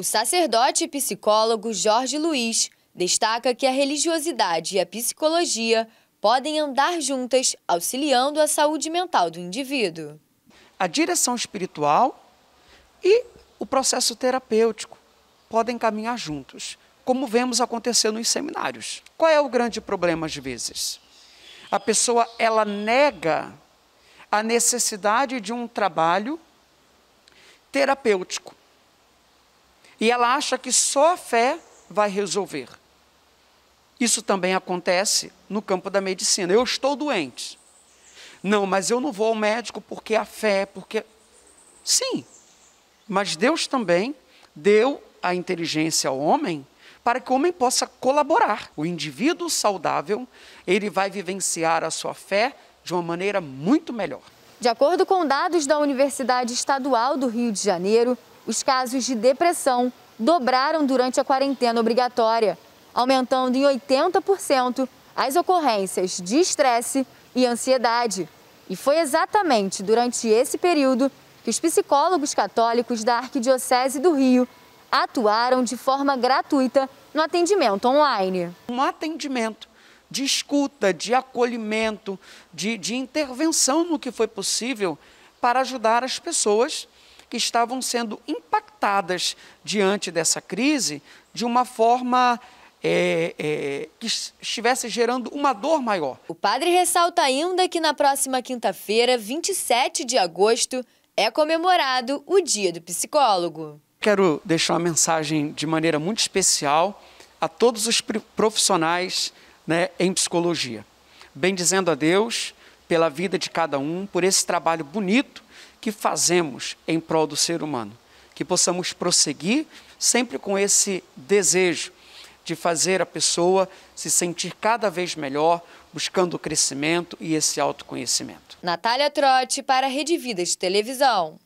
O sacerdote e psicólogo Jorge Luiz destaca que a religiosidade e a psicologia podem andar juntas, auxiliando a saúde mental do indivíduo. A direção espiritual e o processo terapêutico podem caminhar juntos, como vemos acontecer nos seminários. Qual é o grande problema às vezes? A pessoa ela nega a necessidade de um trabalho terapêutico. E ela acha que só a fé vai resolver. Isso também acontece no campo da medicina. Eu estou doente. Não, mas eu não vou ao médico porque a fé, porque. Sim, mas Deus também deu a inteligência ao homem para que o homem possa colaborar. O indivíduo saudável, ele vai vivenciar a sua fé de uma maneira muito melhor. De acordo com dados da Universidade Estadual do Rio de Janeiro, os casos de depressão dobraram durante a quarentena obrigatória, aumentando em 80% as ocorrências de estresse e ansiedade. E foi exatamente durante esse período que os psicólogos católicos da Arquidiocese do Rio atuaram de forma gratuita no atendimento online. Um atendimento de escuta, de acolhimento, de, de intervenção no que foi possível para ajudar as pessoas que estavam sendo impactadas diante dessa crise de uma forma é, é, que estivesse gerando uma dor maior. O padre ressalta ainda que na próxima quinta-feira, 27 de agosto, é comemorado o Dia do Psicólogo. Quero deixar uma mensagem de maneira muito especial a todos os profissionais né, em psicologia. Bendizendo a Deus pela vida de cada um, por esse trabalho bonito que fazemos em prol do ser humano. Que possamos prosseguir sempre com esse desejo de fazer a pessoa se sentir cada vez melhor, buscando o crescimento e esse autoconhecimento. Natália Trotti para a Rede Vida de Televisão.